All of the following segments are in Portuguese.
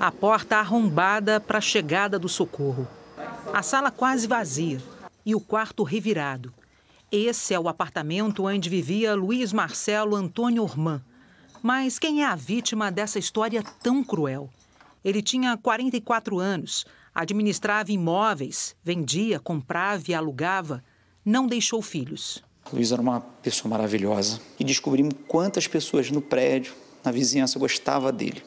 a porta arrombada para a chegada do socorro. A sala quase vazia e o quarto revirado. Esse é o apartamento onde vivia Luiz Marcelo Antônio Ormã. Mas quem é a vítima dessa história tão cruel? Ele tinha 44 anos, administrava imóveis, vendia, comprava e alugava, não deixou filhos. Luiz era uma pessoa maravilhosa e descobrimos quantas pessoas no prédio, na vizinhança, gostava dele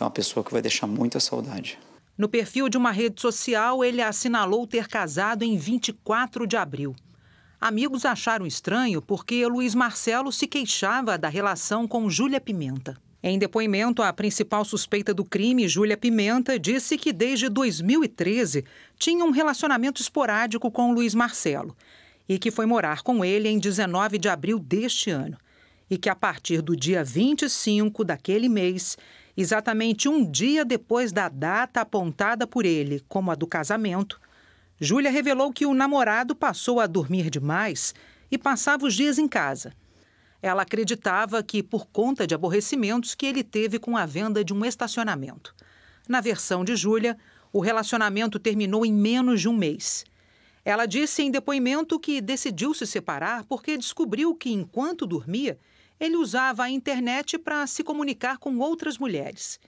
é uma pessoa que vai deixar muita saudade. No perfil de uma rede social, ele assinalou ter casado em 24 de abril. Amigos acharam estranho porque Luiz Marcelo se queixava da relação com Júlia Pimenta. Em depoimento, a principal suspeita do crime, Júlia Pimenta, disse que desde 2013 tinha um relacionamento esporádico com Luiz Marcelo e que foi morar com ele em 19 de abril deste ano. E que a partir do dia 25 daquele mês, Exatamente um dia depois da data apontada por ele como a do casamento, Júlia revelou que o namorado passou a dormir demais e passava os dias em casa. Ela acreditava que por conta de aborrecimentos que ele teve com a venda de um estacionamento. Na versão de Júlia, o relacionamento terminou em menos de um mês. Ela disse em depoimento que decidiu se separar porque descobriu que, enquanto dormia, ele usava a internet para se comunicar com outras mulheres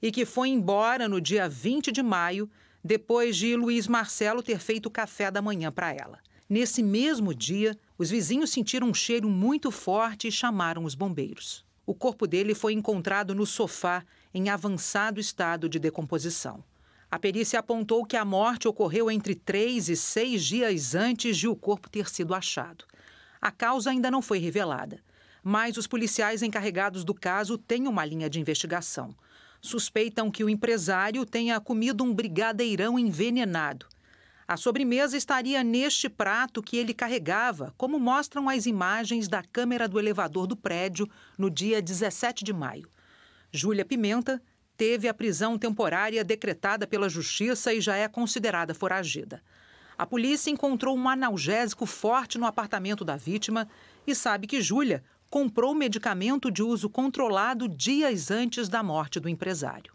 e que foi embora no dia 20 de maio, depois de Luiz Marcelo ter feito café da manhã para ela. Nesse mesmo dia, os vizinhos sentiram um cheiro muito forte e chamaram os bombeiros. O corpo dele foi encontrado no sofá em avançado estado de decomposição. A perícia apontou que a morte ocorreu entre três e seis dias antes de o corpo ter sido achado. A causa ainda não foi revelada mas os policiais encarregados do caso têm uma linha de investigação. Suspeitam que o empresário tenha comido um brigadeirão envenenado. A sobremesa estaria neste prato que ele carregava, como mostram as imagens da câmera do elevador do prédio no dia 17 de maio. Júlia Pimenta teve a prisão temporária decretada pela justiça e já é considerada foragida. A polícia encontrou um analgésico forte no apartamento da vítima e sabe que Júlia comprou medicamento de uso controlado dias antes da morte do empresário.